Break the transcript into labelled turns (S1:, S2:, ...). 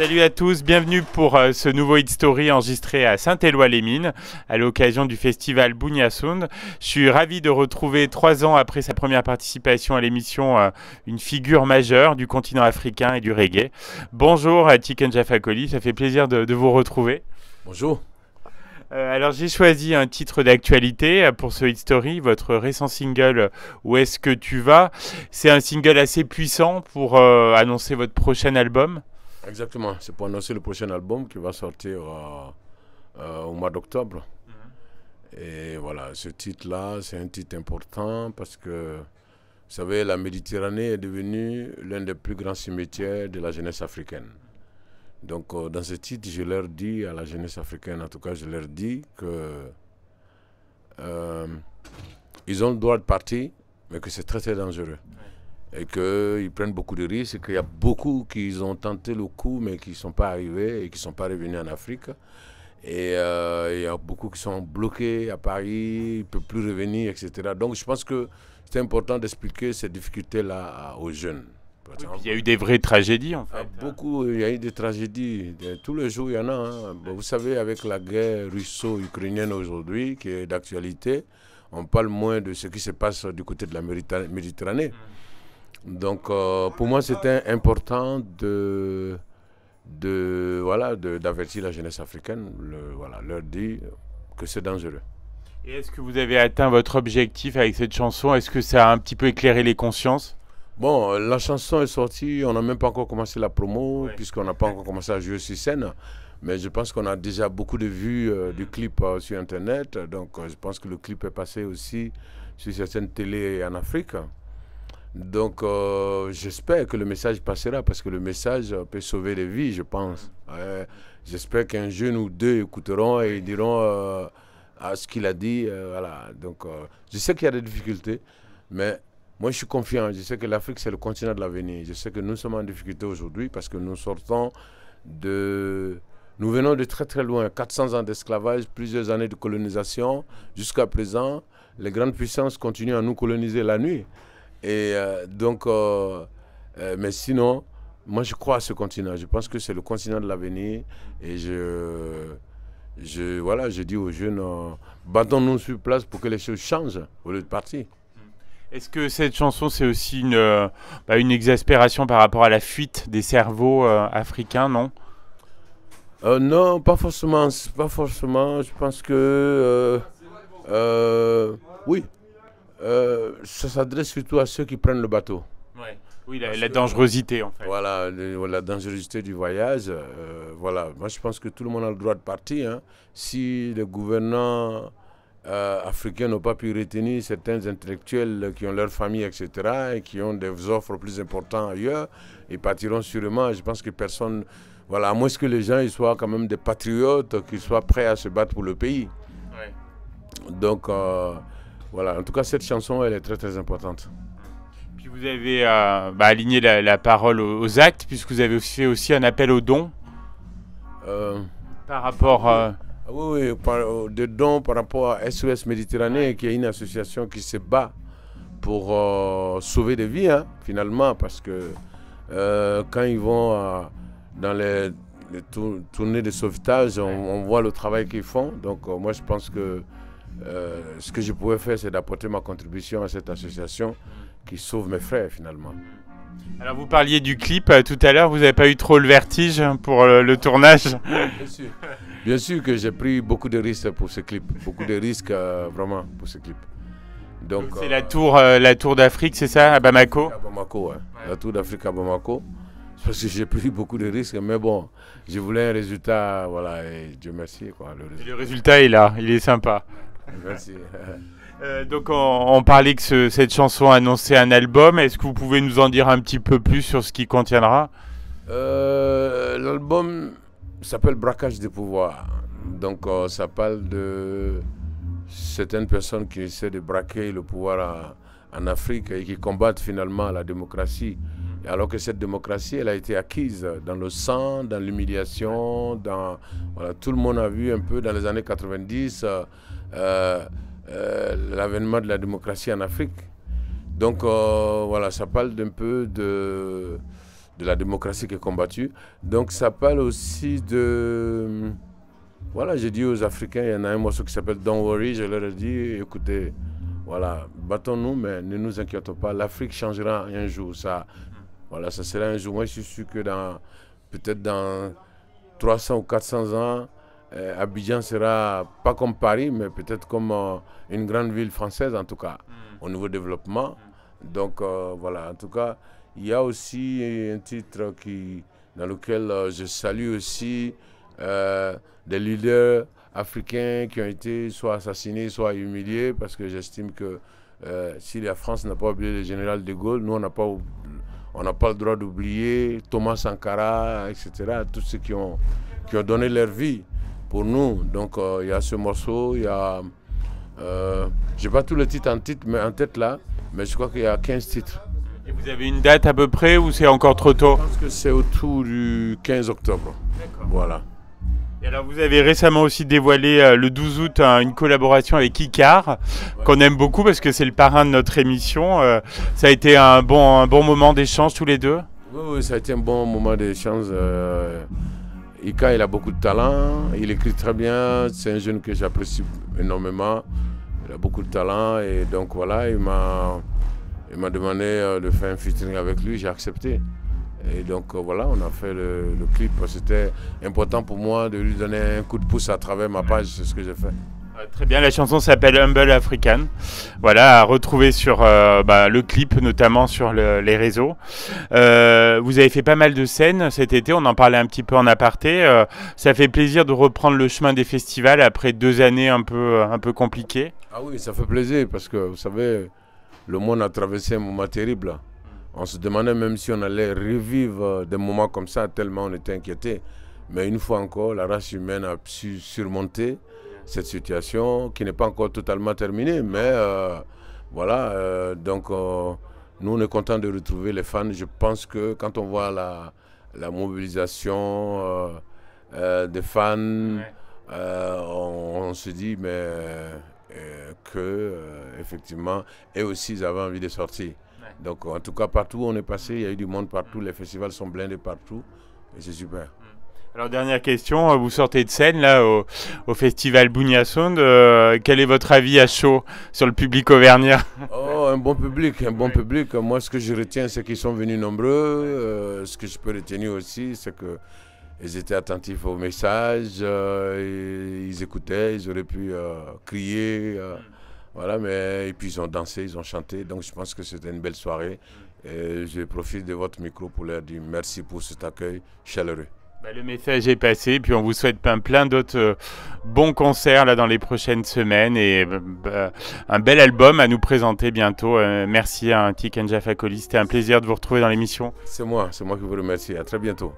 S1: Salut à tous, bienvenue pour euh, ce nouveau Hit Story enregistré à Saint-Éloi-les-Mines à l'occasion du festival Bougnassound. Je suis ravi de retrouver trois ans après sa première participation à l'émission euh, une figure majeure du continent africain et du reggae. Bonjour à euh, Tiken Jafakoli, ça fait plaisir de, vous retrouver. Bonjour. alors j'ai choisi un titre d'actualité pour ce Hit Story, votre récent single Où est-ce que tu vas C'est un single assez puissant pour annoncer votre prochain album.
S2: Exactement, c'est pour annoncer le prochain album qui va sortir euh, euh, au mois d'octobre. Mhm. Et voilà, ce titre-là, c'est un titre important parce que, vous savez, la Méditerranée est devenue l'un des plus grands cimetières de la jeunesse africaine. Donc, euh, dans ce titre, je leur dis à la jeunesse africaine, en tout cas, je leur dis que ils ont le droit de partir, mais que c'est très, très dangereux et qu'ils prennent beaucoup de risques, et qu'il y a beaucoup qui ont tenté le coup mais qui ne sont pas arrivés et qui ne sont pas revenus en Afrique. Et euh, il y a beaucoup qui sont bloqués à Paris, ils ne peuvent plus revenir, etc. Donc je pense que c'est important d'expliquer ces difficultés-là aux jeunes. il y a eu des vraies tragédies en ah, fait. beaucoup, il y a eu des tragédies. tous les jours, il y en a. Hein. Vous savez, avec la guerre russo-ukrainienne aujourd'hui, qui est d'actualité, on parle moins de ce qui se passe du côté de la Méditerranée. Mm. Donc euh, pour moi, c'était important de, voilà d'avertir la jeunesse africaine, voilà, leur dire
S1: que c'est dangereux. Et est-ce que vous avez atteint votre objectif avec cette chanson Est-ce que ça a un petit peu éclairé les consciences Bon, la chanson est sortie, on n'a même pas encore commencé la promo,
S2: puisqu'on n'a pas encore commencé à jouer sur scène. Mais je pense qu'on a déjà beaucoup de vues euh, du clip euh, sur Internet. Donc, je pense que le clip est passé aussi sur certaines télés en Afrique. Donc, euh, j'espère que le message passera parce que le message peut sauver des vies, je pense. Mm. j'espère qu'un jeune ou deux écouteront et diront euh, à ce qu'il a dit. Euh, voilà. Donc, je sais qu'il y a des difficultés, mais moi, je suis confiant. Je sais que l'Afrique, c'est le continent de l'avenir. Je sais que nous sommes en difficulté aujourd'hui parce que nous sortons de. Nous venons de très très loin, 400 ans d'esclavage, plusieurs années de colonisation. Jusqu'à présent, les grandes puissances continuent à nous coloniser la nuit. Et euh, donc, euh, euh, mais sinon, moi je crois à ce continent. Je pense que c'est le continent de l'avenir. Et je, voilà, je dis
S1: aux jeunes, battons-nous sur place pour que les choses changent au lieu de partir. Hmm. Est-ce que cette chanson, c'est aussi une, bah, une exaspération par rapport à la fuite des cerveaux africains, non Non, pas forcément. Pas forcément. Je
S2: pense que... oui, euh, ça s'adresse surtout à ceux qui prennent le bateau. Oui, la, dangerosité en fait. Voilà, la dangerosité du voyage. Euh, voilà, moi je pense que tout le monde a le droit de partir. Hein. Si les gouvernants euh, africains n'ont pas pu retenir certains intellectuels qui ont leur famille, etc., et qui ont des offres plus importantes ailleurs, ils partiront sûrement. Je pense que personne. Voilà, à moins que les gens ils soient quand même des patriotes, qu'ils soient prêts à se battre pour le pays. Donc. Voilà, en tout cas, cette chanson, elle est très très importante.
S1: Puis vous avez euh, bah, aligné la, parole aux, actes, puisque vous avez aussi fait aussi un appel aux dons. Euh,
S2: par rapport. Euh... Ah oui, oui, euh, des dons par rapport à SOS Méditerranée, qui est une association qui se bat pour sauver des vies, hein, finalement, parce que quand ils vont dans les, tournées de sauvetage, on voit le travail qu'ils font. Donc, moi, je pense que euh, ce que je pouvais faire, c'est d'apporter ma contribution à cette association qui sauve mes frères finalement.
S1: Alors vous parliez du clip euh, tout à l'heure, vous n'avez pas eu trop le vertige pour euh, le, tournage Bien sûr,
S2: Bien sûr que j'ai pris beaucoup de risques pour ce clip, beaucoup de risques vraiment pour ce clip. c'est la
S1: tour, la tour d'Afrique, c'est ça, à Bamako.
S2: Bamako, la tour d'Afrique à Bamako parce que j'ai pris beaucoup de risques, mais bon, je voulais un résultat, voilà, et Dieu merci. le, résultat. le résultat est
S1: là, il est sympa. Merci. Euh, donc on, parlait que cette chanson annonçait un album. Est-ce que vous pouvez nous en dire un petit peu plus sur ce qui contiendra
S2: euh, L'album s'appelle Braquage des pouvoirs. Donc euh, ça parle de certaines personnes qui essaient de braquer le pouvoir en, Afrique et qui combattent finalement la démocratie. Alors que cette démocratie, elle a été acquise dans le sang, dans l'humiliation, dans voilà, tout le monde a vu un peu dans les années 90. Euh, euh, l'avènement de la démocratie en Afrique. Donc euh, voilà, ça parle d'un peu de, de la démocratie qui est combattue. Donc ça parle aussi de... Voilà, j'ai dit aux Africains, il y en a un morceau qui s'appelle Don't Worry, je leur ai dit, écoutez, voilà, battons-nous, mais ne nous inquiétons pas, l'Afrique changera un jour. Ça, voilà, ça sera un jour. Moi, je suis sûr que dans peut-être dans 300 ou 400 ans, euh, Abidjan sera pas comme Paris, mais peut-être comme euh, une grande ville française, en tout cas, mm. au niveau développement. Mm. Donc euh, voilà, en tout cas, il y a aussi un titre qui, dans lequel je salue aussi des leaders africains qui ont été soit assassinés, soit humiliés, parce que j'estime que si la France n'a pas oublié le général de Gaulle, nous, on n'a pas, pas le droit d'oublier Thomas Sankara, etc., tous ceux qui ont, qui ont donné leur vie pour nous. Donc euh, il y a ce morceau, il y a... Euh, j'ai pas tout le titre en, titre, mais en tête là, mais je crois
S1: qu'il y a 15 titres. Et vous avez une date à peu près ou c'est encore trop tôt Je pense que c'est autour du 15 octobre. D'accord. Voilà. Et alors vous avez récemment aussi dévoilé euh, le 12 août hein, une collaboration avec Icar, qu'on aime beaucoup parce que c'est le parrain de notre émission. ça a été un bon, un bon moment d'échange tous les deux
S2: Oui, oui, ça a été un bon moment d'échange. Euh, Ika, il a beaucoup de talent, il écrit très bien, c'est un jeune que j'apprécie énormément, il a beaucoup de talent et donc voilà, il m'a, demandé euh, de faire un featuring avec lui, j'ai accepté. Et donc euh, voilà, on a fait le, le clip, c'était important pour moi de lui donner un coup de pouce à travers ma page, c'est ce que j'ai fait.
S1: Très bien, la chanson s'appelle Humble African. Voilà, à retrouver sur euh, bah, le clip, notamment sur les réseaux. Euh, vous avez fait pas mal de scènes cet été, on en parlait un petit peu en aparté. Euh, ça fait plaisir de reprendre le chemin des festivals après deux années un peu, un peu compliquées.
S2: Ah oui, ça fait plaisir parce que vous savez, le monde a traversé un moment terrible. On se demandait même si on allait revivre des moments comme ça, tellement on était inquiétés. Mais une fois encore, la race humaine a su surmonter cette situation qui n'est pas encore totalement terminée. Mais euh, voilà, euh, donc euh, nous on est content de retrouver les fans. Je pense que quand on voit la, mobilisation des fans, on, se dit mais que effectivement, et aussi ils avaient envie de sortir. Donc en tout cas partout où on est passé, il y a eu du monde partout, mm. les festivals sont blindés partout et c'est super. Mm.
S1: Alors dernière question, euh, vous sortez de scène là au, festival Bougnassonde, euh, quel est votre avis à chaud sur le public auvergnat Oh, un bon public, un
S2: bon public. Moi ce que je retiens c'est qu'ils sont venus nombreux. Euh, ce que je peux retenir aussi c'est que ils étaient attentifs aux messages, ils, écoutaient, ils auraient pu crier. voilà, mais et puis ils ont dansé, ils ont chanté, donc je pense que c'était une belle soirée. Et je profite de votre micro pour leur dire merci pour cet accueil chaleureux.
S1: Bah, le message est passé, puis on vous souhaite plein, plein d'autres euh, bons concerts là dans les prochaines semaines et euh, bah, un bel album à nous présenter bientôt. Euh, merci à Antique Jaffa C'était un plaisir de vous retrouver dans l'émission. C'est moi, c'est moi qui vous remercie. À très bientôt.